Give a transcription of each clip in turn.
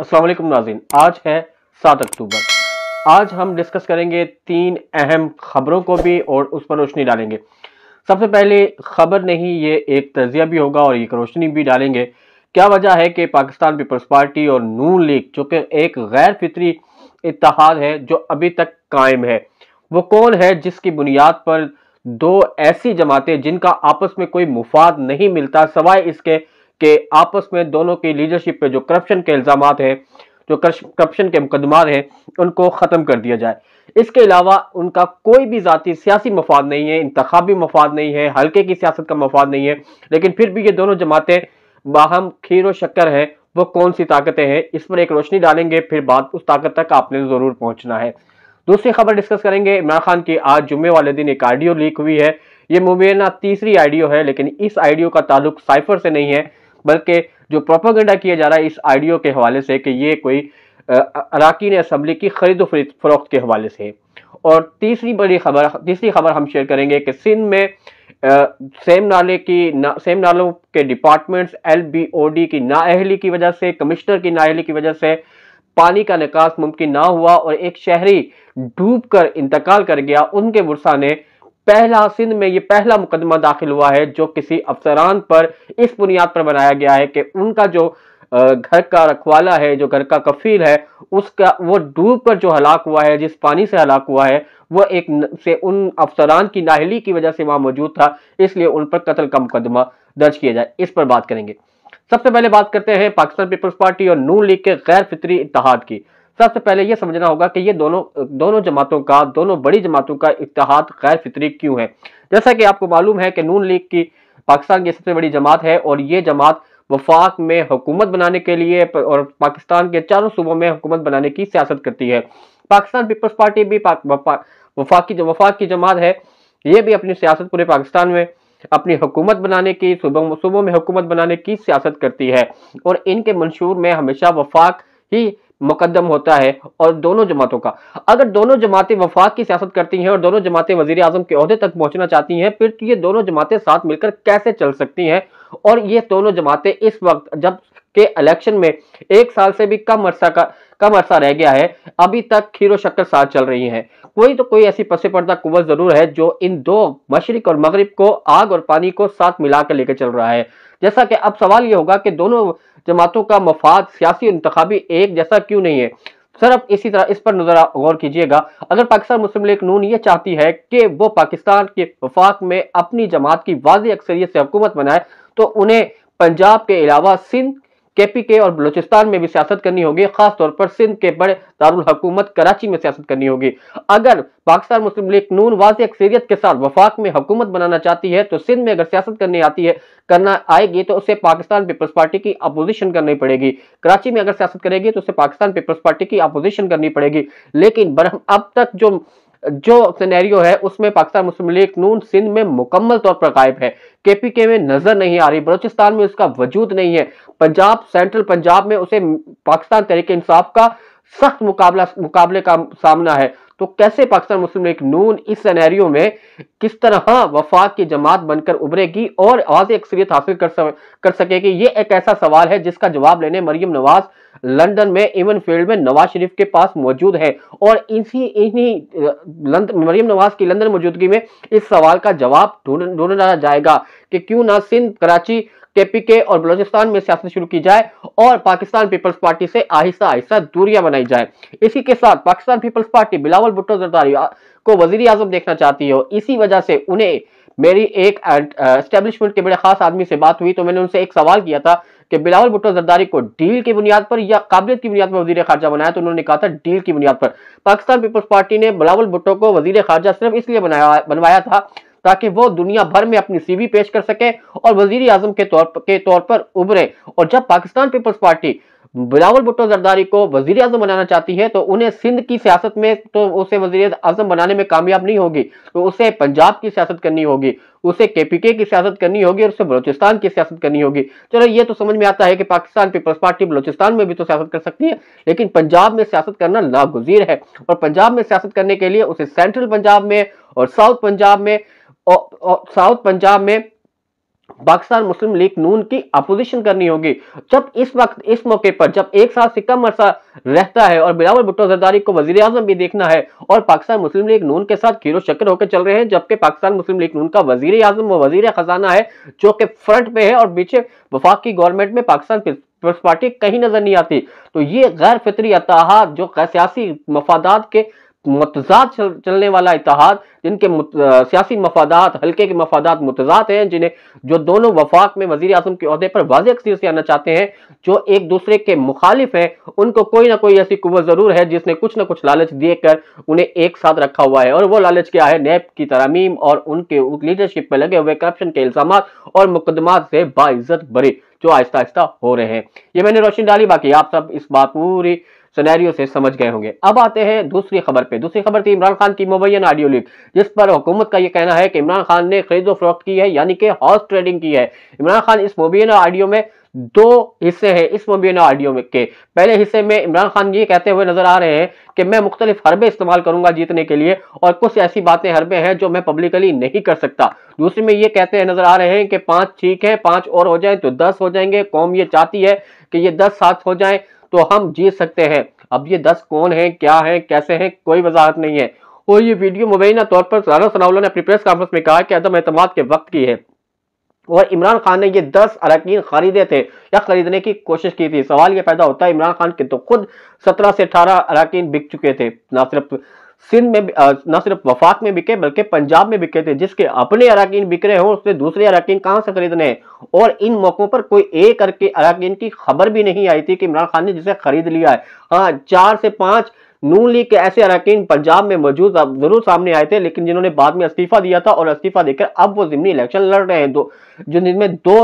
असलम नाजिन आज है सात अक्टूबर आज हम डिस्कस करेंगे तीन अहम खबरों को भी और उस पर रोशनी डालेंगे सबसे पहले खबर नहीं ये एक तजिया भी होगा और एक रोशनी भी डालेंगे क्या वजह है कि पाकिस्तान पीपल्स पार्टी और नून लीग जो कि एक गैर फितरी इतिहाद है जो अभी तक कायम है वो कौन है जिसकी बुनियाद पर दो ऐसी जमातें जिनका आपस में कोई मुफाद नहीं मिलता सवाए इसके कि आपस में दोनों की लीडरशिप पे जो करप्शन के इल्ज़ाम हैं जो करप्शन के मुकदमा हैं उनको ख़त्म कर दिया जाए इसके अलावा उनका कोई भी जतीी सियासी मफाद नहीं है इंतबी मफाद नहीं है हल्के की सियासत का मफाद नहीं है लेकिन फिर भी ये दोनों जमातें बाहम खीर व शक्कर हैं वो कौन सी ताकतें हैं इस पर एक रोशनी डालेंगे फिर बात उस ताकत तक आपने ज़रूर पहुँचना है दूसरी खबर डिस्कस करेंगे इमरान खान की आज जुमे वाले दिन एक आइडियो लीक हुई है ये मुबैना तीसरी आइडियो है लेकिन इस आइडियो का ताल्लुक साइफर से नहीं है बल्कि जो प्रोपागेंडा किया जा रहा है इस आइडियो के हवाले से कि ये कोई अरकान असम्बली की खरीद फरोख्त के हवाले से और तीसरी बड़ी खबर तीसरी खबर हम शेयर करेंगे कि सिंध में सेम नाले की ना, सेम नालों के departments L B O D की नाअहली की वजह से कमिश्नर की नााहली की वजह से पानी का निकास मुमकिन ना हुआ और एक शहरी डूब कर इंतकाल कर गया उनके वर्षा ने पहला सिंध में ये पहला मुकदमा दाखिल हुआ है जो किसी अफसरान पर इस बुनियाद पर बनाया गया है कि उनका जो घर का रखवाला है जो घर का कफील है उसका वो डूब कर जो हलाक हुआ है जिस पानी से हलाक हुआ है वह एक से उन अफसरान की नाहली की वजह से वहां मौजूद था इसलिए उन पर कत्ल का मुकदमा दर्ज किया जाए इस पर बात करेंगे सबसे पहले बात करते हैं पाकिस्तान पीपल्स पार्टी और नू लीग के गैर फितरी इतिहाद की सबसे पहले यह समझना होगा कि ये दोनों दोनों जमातों का दोनों बड़ी जमातों का इतिहाद गैर फितरी क्यों है जैसा कि आपको मालूम है कि नून लीग की पाकिस्तान की सबसे बड़ी जमात है और ये जमात वफाक में हुकूमत बनाने के लिए और पाकिस्तान के चारों सूबों में हुकूमत बनाने की सियासत करती है पाकिस्तान पीपल्स पार्टी भी वफाक की वफाक की जमात है ये भी अपनी सियासत पूरे पाकिस्तान में अपनी हुकूमत बनाने की सूबों में हुकूमत बनाने की सियासत करती है और इनके मंशूर में हमेशा वफाक ही मुकदम होता है और दोनों जमातों का अगर दोनों जमातें वफाक की सियासत करती हैं और दोनों जमातें वजीर अजम के अहदे तक पहुंचना चाहती हैं फिर तो ये दोनों जमातें साथ मिलकर कैसे चल सकती हैं और ये दोनों जमातें इस वक्त जब के इलेक्शन में एक साल से भी कम अरसा का कम अर्सा रह गया है अभी तक खीरो शक्कर साथ चल रही है कोई तो कोई ऐसी पसे पर्दा कुत जरूर है जो इन दो मशरक और मगरब को आग और पानी को साथ मिलाकर लेकर चल रहा है जैसा कि अब सवाल ये होगा कि दोनों जमातों का मफाद सियासी इंतबी एक जैसा क्यों नहीं है सर अब इसी तरह इस पर नजर गौर कीजिएगा अगर पाकिस्तान मुस्लिम लीग नून ये चाहती है कि वो पाकिस्तान के वफाक में अपनी जमात की वाज अक्सरियत से हुकूमत बनाए तो उन्हें पंजाब के अलावा सिंध के और बलोचिस्तान में भी सियासत करनी होगी खासतौर पर सिंध के बड़े दारुल हकूमत कराची में सियासत करनी होगी अगर पाकिस्तान मुस्लिम लीग नून वाज अक्सरियत के साथ वफाक में हुकूमत बनाना चाहती है तो सिंध में अगर सियासत करनी आती है करना आएगी तो उसे पाकिस्तान पीपल्स पार्टी की अपोजिशन करनी पड़ेगी कराची में अगर सियासत करेगी तो उसे पाकिस्तान पीपल्स पार्टी की अपोजिशन करनी पड़ेगी लेकिन अब तक जो जो सिनेरियो है उसमें पाकिस्तान मुस्लिम लीग नून सिंध में मुकम्मल तौर पर गायब है केपीके में नजर नहीं आ रही बलोचिस्तान में उसका वजूद नहीं है पंजाब सेंट्रल पंजाब में उसे पाकिस्तान तहरीक इंसाफ का सख्त मुकाबला मुकाबले का सामना है तो कैसे पाकिस्तान मुस्लिम लीग नून इस सैनैरियो में किस तरह वफाक की जमात बनकर उभरेगी और वाज अक्सरियत हासिल कर कर सकेगी ये एक ऐसा सवाल है जिसका जवाब लेने मरीम नवाज लंदन में इवन फील्ड में नवाज शरीफ के पास मौजूद है और इसी इन्हीं मरीम नवाज की लंदन मौजूदगी में इस सवाल का जवाब ढूंढ ढूंढा जाएगा कि क्यों ना सिंध कराची केपीके और बलोचिस्तान में सियासत शुरू की जाए और पाकिस्तान पीपल्स पार्टी से आहिस्ता आहिस्ता दूरियां बनाई जाए इसी के साथ पाकिस्तान पीपल्स पार्टी बिलावल भुट्टो जरदारी को वजीर आजम देखना चाहती हो इसी वजह से उन्हें मेरी एक एस्टेब्लिशमेंट के बड़े खास आदमी से बात हुई तो मैंने उनसे एक सवाल किया था कि बिलावल भुट्टो जरदारी को डील की बुनियाद पर या काबिलियत की बुनियाद पर वजीर खारजा बनाया तो उन्होंने कहा था डील की बुनियाद पर पाकिस्तान पीपल्स पार्टी ने बिलावल भुट्टो को वजीर खारजा सिर्फ इसलिए बनाया बनवाया था ताकि वो दुनिया भर में अपनी सीवी पेश कर सके और वजीर आजम के तौर के तौर पर उभरे और जब पाकिस्तान पीपल्स पार्टी बिलावल भुट्टो जरदारी को वजीर अजम बनाना चाहती है तो उन्हें सिंध की सियासत में तो उसे वजीर अजम बनाने में कामयाब नहीं होगी तो उसे पंजाब की सियासत करनी होगी उसे केपीके की सियासत करनी होगी और उसे बलोचिस्तान की सियासत करनी होगी चलो ये तो समझ में आता है कि पाकिस्तान पीपल्स पार्टी बलोचिस्तान में भी तो सियासत कर सकती है लेकिन पंजाब में सियासत करना नागजीर है और पंजाब में सियासत करने के लिए उसे सेंट्रल पंजाब में और साउथ पंजाब में साउथ पंजाब में पाकिस्तान मुस्लिम लीग नून की अपोजिशन करनी होगी जब इस वक्त इस मौके पर जब एक साथ सिक्का मरसा रहता है और बिलावल भुट्टो जरदारी को वजीर आजम भी देखना है और पाकिस्तान मुस्लिम लीग नून के साथ खीरो चक्कर होकर चल रहे हैं जबकि पाकिस्तान मुस्लिम लीग नून का वजीर आजम वो वजीर खजाना है जो कि फ्रंट पे है और पीछे वफाक की गवर्नमेंट में पाकिस्तान पीपल्स पार्टी कहीं नजर नहीं आती तो ये गैर फितरी अतहा जो सियासी मफादात के मतजाद चल, चलने वाला इतिहाद जिनके सियासी मफादात हल्के के मफादात मतजाद हैं जिन्हें जो दोनों वफाक में वजीर अजम के अहदे पर वाज अक्सर से आना चाहते हैं जो एक दूसरे के मुखालिफ हैं उनको कोई ना कोई ऐसी कुत ज़रूर है जिसने कुछ ना कुछ लालच दे कर उन्हें एक साथ रखा हुआ है और वो लालच क्या है नैब की तरमीम और उनके लीडरशिप पर लगे हुए करप्शन के इल्ज़ाम और मुकदमात से बाइज्जत बरे जो आहिस्ता आहिस्ता हो रहे हैं ये मैंने रोशनी डाली बाकी आप सब इस बात पूरी सनेरियो से समझ गए होंगे अब आते हैं दूसरी खबर पे दूसरी खबर थी इमरान खान की मुबैन ऑडियो लीक जिस पर हुकूमत का यह कहना है कि इमरान खान ने खरीदो फरोख्त की है यानी कि हॉर्स ट्रेडिंग की है इमरान खान इस मुबैन ऑडियो में दो हिस्से हैं इस मुबैन ऑडियो में के पहले हिस्से में इमरान खान ये कहते हुए नजर आ रहे हैं कि मैं मुख्तलिफ हरबे इस्तेमाल करूंगा जीतने के लिए और कुछ ऐसी बातें हरबे हैं जो मैं पब्लिकली नहीं कर सकता दूसरे में ये कहते हैं नजर आ रहे हैं कि पांच ठीक है पांच और हो जाए तो दस हो जाएंगे कौम ये चाहती है कि ये दस सात हो जाए तो हम जीत सकते हैं अब ये दस कौन है क्या है कैसे है कोई वजाहत नहीं है और ये वीडियो मुबैना तौर पर राना सनाउल ने अपनी प्रेस कॉन्फ्रेंस में कहा कि अदम एतम के वक्त की है और इमरान खान ने ये दस अरकान खरीदे थे या खरीदने की कोशिश की थी सवाल ये पैदा होता है इमरान खान के तो खुद सत्रह से अठारह अरकान बिक चुके थे ना सिर्फ सिंध में न सिर्फ वफाक में बिके बल्कि पंजाब में बिके थे जिसके अपने अरकान बिक रहे हों उसने दूसरे अरकान कहाँ से खरीदने और इन मौक़ों पर कोई एक अरके अरकान की खबर भी नहीं आई थी कि इमरान खान ने जिसे खरीद लिया है हाँ चार से पाँच नून लीग के ऐसे अरकान पंजाब में मौजूद जरूर सामने आए थे लेकिन जिन्होंने बाद में इस्तीफा दिया था और इस्तीफा देकर अब वो जिमनी इलेक्शन लड़ रहे हैं दो जो जिनमें दो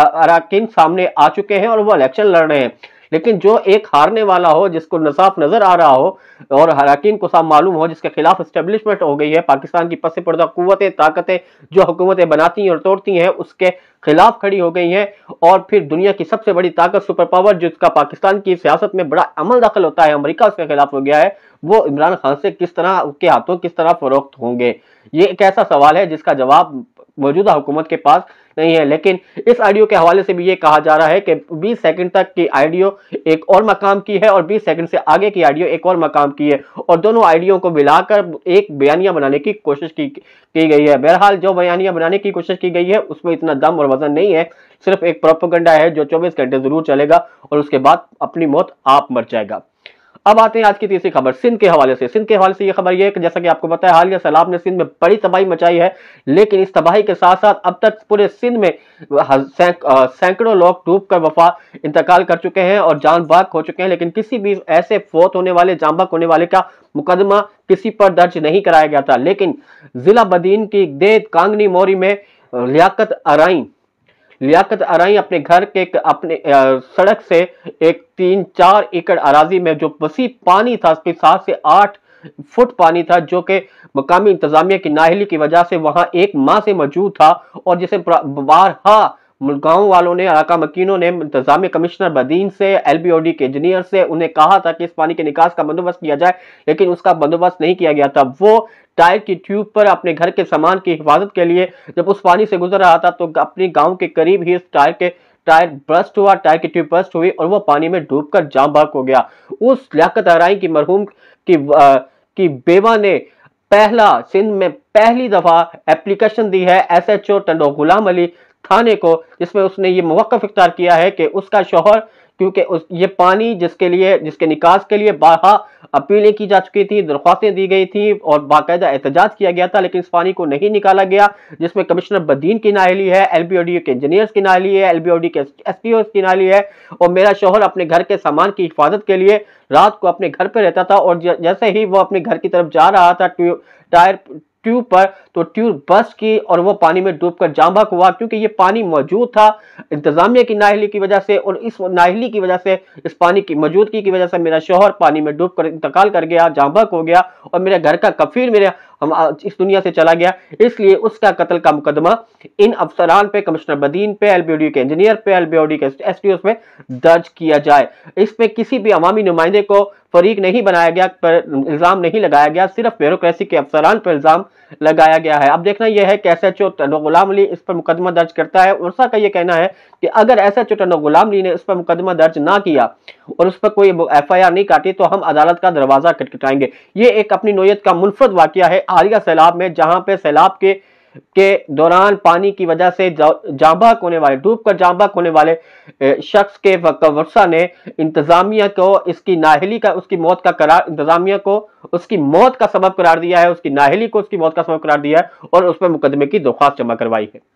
अरकान सामने आ चुके हैं और वो इलेक्शन लड़ रहे हैं लेकिन जो एक हारने वाला हो जिसको नसाफ नजर आ रहा हो और हराकीन को साफ मालूम हो जिसके खिलाफ इस्टेब्लिशमेंट हो गई है पाकिस्तान की पस पर्दा कुतें ताकतें जो हुकूमतें बनाती हैं और तोड़ती हैं उसके खिलाफ खड़ी हो गई हैं और फिर दुनिया की सबसे बड़ी ताकत सुपर पावर जिसका पाकिस्तान की सियासत में बड़ा अमल दखल होता है अमेरिका उसके खिलाफ हो गया है वो इमरान खान से किस तरह उसके हाथों किस तरह फरोख्त होंगे ये एक ऐसा सवाल है जिसका जवाब मौजूदा हुकूमत के पास नहीं है लेकिन इस आइडियो के हवाले से भी ये कहा जा रहा है कि बीस सेकेंड तक की आइडियो एक और मकाम की है और बीस सेकेंड से आगे की आइडियो एक और मकाम की है और दोनों आइडियो को मिलाकर एक बयानिया बनाने की कोशिश की, की गई है बहरहाल जो बयानिया बनाने की कोशिश की गई है उसमें इतना दम और वजन नहीं है सिर्फ एक प्रोपोगंडा है जो चौबीस घंटे जरूर चलेगा और उसके बाद अपनी मौत आप मर जाएगा अब आते हैं आज की तीसरी खबर सिंध के हवाले से सिंध के हवाले से ये खबर ये कि जैसा कि आपको बताया हालिया सैलाब ने सिंध में बड़ी तबाही मचाई है लेकिन इस तबाही के साथ साथ अब तक पूरे सिंध में सैकड़ों लोग डूब कर वफा इंतकाल कर चुके हैं और जान बाग हो चुके हैं लेकिन किसी भी ऐसे फौत होने वाले जानबाग होने वाले का मुकदमा किसी पर दर्ज नहीं कराया गया था लेकिन जिला बदीन की देद कांगनी मोरी में लियाकत अराइन लियाकत अराई अपने घर के अपने सड़क से एक तीन चार एकड़ अराजी में जो वसी पानी था उसमें सात से आठ फुट पानी था जो कि मकामी इंतजामिया की नाहली की वजह से वहां एक माह से मौजूद था और जिसे बारहा मुलगांव वालों ने अलाका मकीनों ने इंतजाम कमिश्नर बदीन से एलबीओडी के इंजीनियर से उन्हें कहा था कि इस पानी के निकास का बंदोबस्त किया जाए लेकिन उसका बंदोबस्त नहीं किया गया था वो टायर की ट्यूब पर अपने घर के सामान की हिफाजत के लिए जब उस पानी से गुजर रहा था तो अपने गाँव के करीब ही इस टायर के टायर ब्रस्ट हुआ टायर की ट्यूब ब्रस्ट हुई और वो पानी में डूबकर जाम हो गया उस लियाकत आरई की मरहूम की आ, की बेवा ने पहला सिंध में पहली दफा एप्लीकेशन दी है एसएचओ टंडो गुलाम अली थाने को जिसमें उसने ये मौक़ इख्तियार किया है कि उसका शोहर क्योंकि उस ये पानी जिसके लिए जिसके निकास के लिए बारहा अपीलें की जा चुकी थी दरख्वास्तें दी गई थी और बाकायदा एहतजाज किया गया था लेकिन इस पानी को नहीं निकाला गया जिसमें कमिश्नर बदीन की नाहली है एल बी ओ डी के इंजीनियर्स की नाहली है एल बी ओ डी के एस ओ की नाहली है और मेरा शोहर अपने घर के सामान की हिफाजत के लिए रात को अपने घर पर रहता था और जैसे ही वो अपने घर की तरफ जा रहा था टायर ट्यूब पर तो ट्यूब बस की और वो पानी में डूबकर जामक हुआ क्योंकि ये पानी मौजूद था इंतजामिया की नाहली की वजह से और इस नाहली की वजह से इस पानी की मौजूदगी की वजह से मेरा शोहर पानी में डूबकर इंतकाल कर गया जामक हो गया और मेरे घर का कफील मेरे हम इस दुनिया से चला गया इसलिए उसका कत्ल का मुकदमा इन अफसरान पे कमिश्नर बदीन पे एलबीओडी के इंजीनियर पे एलबीओडी के एस टी पे दर्ज किया जाए इसमें किसी भी अवामी नुमाइंदे को फरीक नहीं बनाया गया पर इल्ज़ाम नहीं लगाया गया सिर्फ ब्यूरोसी के अफसरान पर इल्ज़ाम लगाया गया है अब देखना यह है कि S H O Tando Ghulam Ali इस पर मुकदमा दर्ज करता है उर्सा का यह कहना है कि अगर S H O Tando Ghulam Ali ने इस पर मुकदमा दर्ज ना किया और उस पर कोई एफ आई आर नहीं काटी तो हम अदालत का दरवाज़ा खटखटाएंगे ये एक अपनी नोयत का मुनफरद वाक़ है आरिया सैलाब में जहां पे सैलाब के के दौरान पानी की वजह से जांबाक होने वाले डूबकर जांबाक होने वाले शख्स के वर्षा ने इंतजामिया को इसकी नाहली का उसकी मौत का करार इंतजामिया को उसकी मौत का सबब करार दिया है उसकी नाहली को उसकी मौत का सबब करार दिया है और उस पर मुकदमे की दरख्वास्त जमा करवाई है